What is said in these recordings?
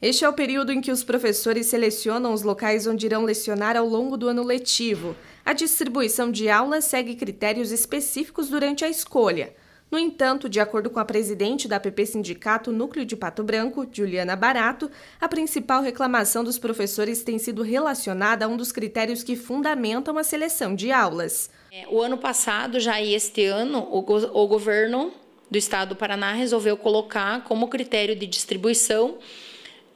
Este é o período em que os professores selecionam os locais onde irão lecionar ao longo do ano letivo. A distribuição de aulas segue critérios específicos durante a escolha. No entanto, de acordo com a presidente da PP Sindicato Núcleo de Pato Branco, Juliana Barato, a principal reclamação dos professores tem sido relacionada a um dos critérios que fundamentam a seleção de aulas. É, o ano passado, já e este ano, o, go o governo do estado do Paraná resolveu colocar como critério de distribuição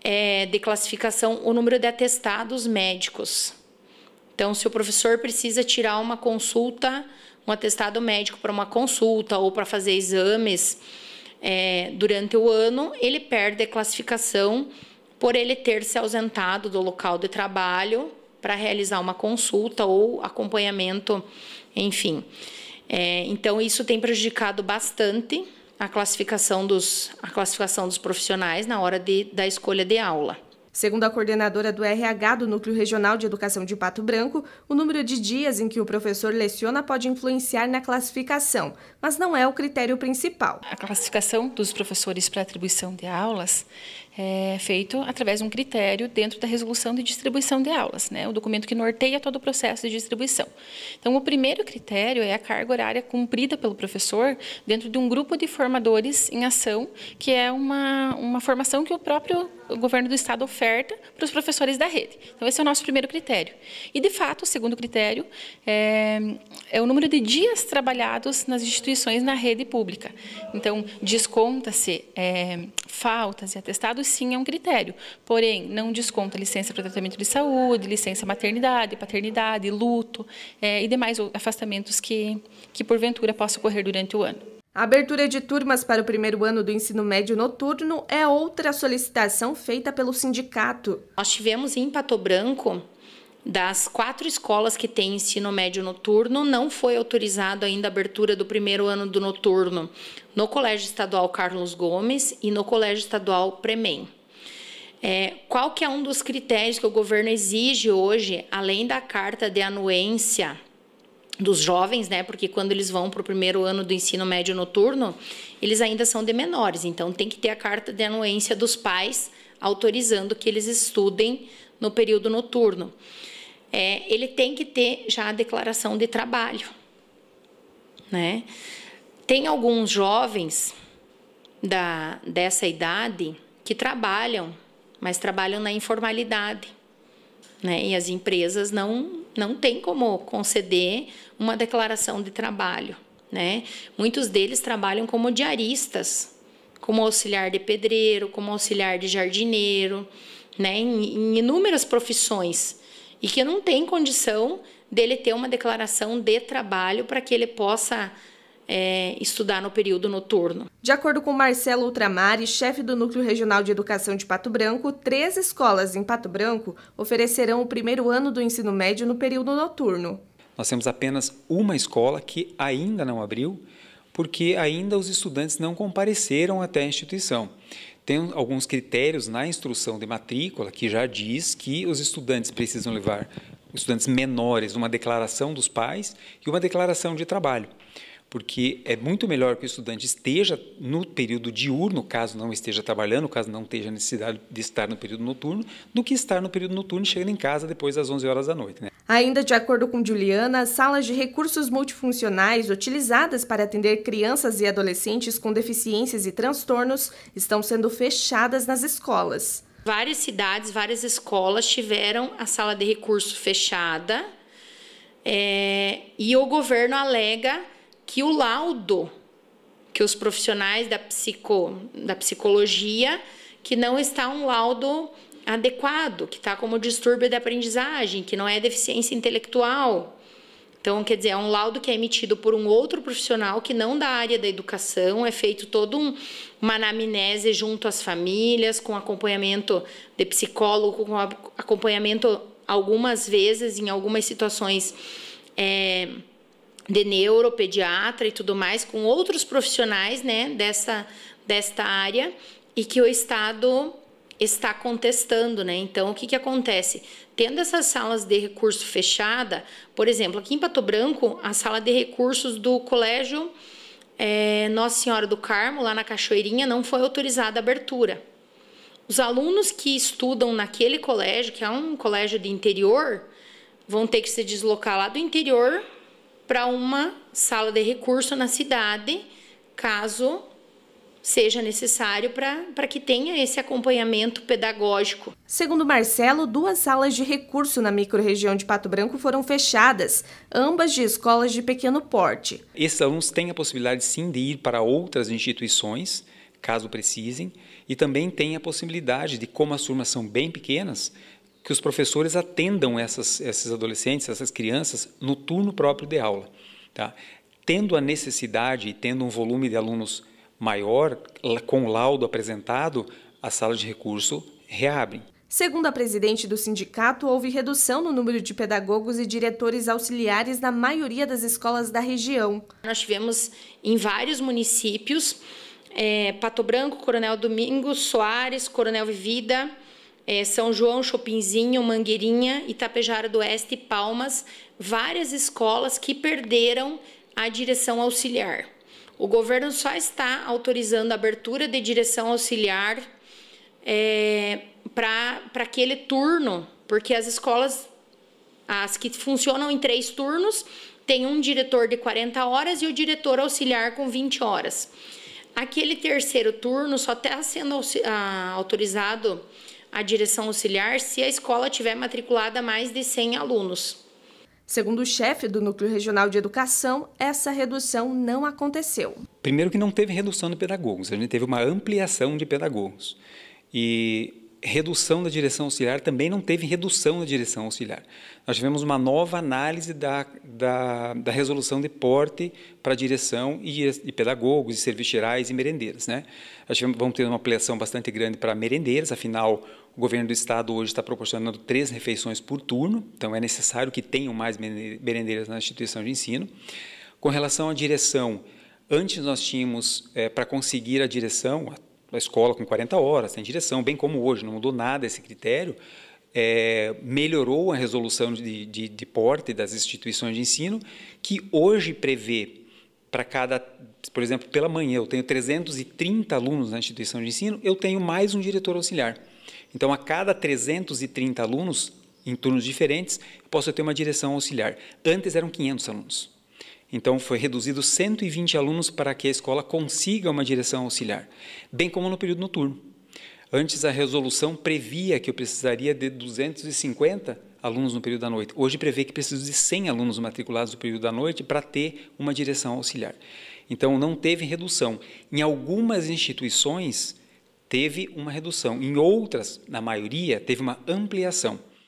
é, de classificação o número de atestados médicos. Então, se o professor precisa tirar uma consulta, um atestado médico para uma consulta ou para fazer exames é, durante o ano, ele perde a classificação por ele ter se ausentado do local de trabalho para realizar uma consulta ou acompanhamento, enfim. É, então, isso tem prejudicado bastante a classificação dos, a classificação dos profissionais na hora de, da escolha de aula. Segundo a coordenadora do RH do Núcleo Regional de Educação de Pato Branco, o número de dias em que o professor leciona pode influenciar na classificação, mas não é o critério principal. A classificação dos professores para atribuição de aulas é, feito através de um critério dentro da resolução de distribuição de aulas, né, o documento que norteia todo o processo de distribuição. Então, o primeiro critério é a carga horária cumprida pelo professor dentro de um grupo de formadores em ação, que é uma, uma formação que o próprio governo do estado oferta para os professores da rede. Então, esse é o nosso primeiro critério. E, de fato, o segundo critério é, é o número de dias trabalhados nas instituições na rede pública. Então, desconta-se é, faltas e atestados Estado, sim, é um critério. Porém, não desconta licença para tratamento de saúde, licença maternidade, paternidade, luto é, e demais afastamentos que, que, porventura, possam ocorrer durante o ano. A abertura de turmas para o primeiro ano do ensino médio noturno é outra solicitação feita pelo sindicato. Nós tivemos em Pato Branco das quatro escolas que têm ensino médio noturno, não foi autorizado ainda a abertura do primeiro ano do noturno no Colégio Estadual Carlos Gomes e no Colégio Estadual Premen. É, qual que é um dos critérios que o governo exige hoje, além da carta de anuência dos jovens, né? Porque quando eles vão para o primeiro ano do ensino médio noturno, eles ainda são de menores, então tem que ter a carta de anuência dos pais autorizando que eles estudem no período noturno é, ele tem que ter já a declaração de trabalho. Né? Tem alguns jovens da, dessa idade que trabalham, mas trabalham na informalidade. Né? E as empresas não, não têm como conceder uma declaração de trabalho. Né? Muitos deles trabalham como diaristas, como auxiliar de pedreiro, como auxiliar de jardineiro, né? em, em inúmeras profissões e que não tem condição dele ter uma declaração de trabalho para que ele possa é, estudar no período noturno. De acordo com Marcelo Ultramari, chefe do Núcleo Regional de Educação de Pato Branco, três escolas em Pato Branco oferecerão o primeiro ano do ensino médio no período noturno. Nós temos apenas uma escola que ainda não abriu, porque ainda os estudantes não compareceram até a instituição. Tem alguns critérios na instrução de matrícula que já diz que os estudantes precisam levar, estudantes menores, uma declaração dos pais e uma declaração de trabalho porque é muito melhor que o estudante esteja no período diurno, caso não esteja trabalhando, caso não tenha necessidade de estar no período noturno, do que estar no período noturno e chegando em casa depois das 11 horas da noite. Né? Ainda de acordo com Juliana, salas de recursos multifuncionais utilizadas para atender crianças e adolescentes com deficiências e transtornos estão sendo fechadas nas escolas. Várias cidades, várias escolas tiveram a sala de recurso fechada é, e o governo alega que o laudo que os profissionais da, psico, da psicologia que não está um laudo adequado, que está como distúrbio de aprendizagem, que não é deficiência intelectual. Então, quer dizer, é um laudo que é emitido por um outro profissional que não da área da educação, é feito todo um, uma anamnese junto às famílias, com acompanhamento de psicólogo, com acompanhamento algumas vezes, em algumas situações, é, de neuropediatra e tudo mais, com outros profissionais né, dessa, desta área, e que o Estado está contestando, né? Então, o que, que acontece? Tendo essas salas de recurso fechada, por exemplo, aqui em Pato Branco, a sala de recursos do colégio é, Nossa Senhora do Carmo, lá na Cachoeirinha, não foi autorizada a abertura. Os alunos que estudam naquele colégio, que é um colégio de interior, vão ter que se deslocar lá do interior para uma sala de recurso na cidade, caso seja necessário para que tenha esse acompanhamento pedagógico. Segundo Marcelo, duas salas de recurso na microrregião de Pato Branco foram fechadas, ambas de escolas de pequeno porte. Esses alunos têm a possibilidade sim de ir para outras instituições, caso precisem, e também têm a possibilidade de, como as turmas são bem pequenas, que os professores atendam essas, esses adolescentes, essas crianças, no turno próprio de aula. Tá? Tendo a necessidade e tendo um volume de alunos maior, com o laudo apresentado, as salas de recurso reabrem. Segundo a presidente do sindicato, houve redução no número de pedagogos e diretores auxiliares na maioria das escolas da região. Nós tivemos em vários municípios, é, Pato Branco, Coronel Domingos, Soares, Coronel Vivida, é, São João, Chopinzinho, Mangueirinha, Itapejara do Oeste e Palmas, várias escolas que perderam a direção auxiliar. O governo só está autorizando a abertura de direção auxiliar é, para aquele turno, porque as escolas, as que funcionam em três turnos, tem um diretor de 40 horas e o diretor auxiliar com 20 horas. Aquele terceiro turno só está sendo autorizado a direção auxiliar se a escola tiver matriculada mais de 100 alunos. Segundo o chefe do Núcleo Regional de Educação, essa redução não aconteceu. Primeiro que não teve redução de pedagogos, a gente teve uma ampliação de pedagogos. E redução da direção auxiliar também não teve redução da direção auxiliar. Nós tivemos uma nova análise da, da, da resolução de porte para direção e, e pedagogos, e serviços gerais e merendeiras. Né? Nós tivemos, vamos ter uma ampliação bastante grande para merendeiras, afinal, o governo do estado hoje está proporcionando três refeições por turno, então é necessário que tenham mais merendeiras na instituição de ensino. Com relação à direção, antes nós tínhamos, é, para conseguir a direção, a escola com 40 horas tem direção, bem como hoje, não mudou nada esse critério, é, melhorou a resolução de, de, de porte das instituições de ensino, que hoje prevê para cada, por exemplo, pela manhã eu tenho 330 alunos na instituição de ensino, eu tenho mais um diretor auxiliar. Então, a cada 330 alunos, em turnos diferentes, posso ter uma direção auxiliar. Antes eram 500 alunos. Então, foi reduzido 120 alunos para que a escola consiga uma direção auxiliar, bem como no período noturno. Antes, a resolução previa que eu precisaria de 250 alunos no período da noite. Hoje, prevê que preciso de 100 alunos matriculados no período da noite para ter uma direção auxiliar. Então, não teve redução. Em algumas instituições, teve uma redução, em outras, na maioria, teve uma ampliação.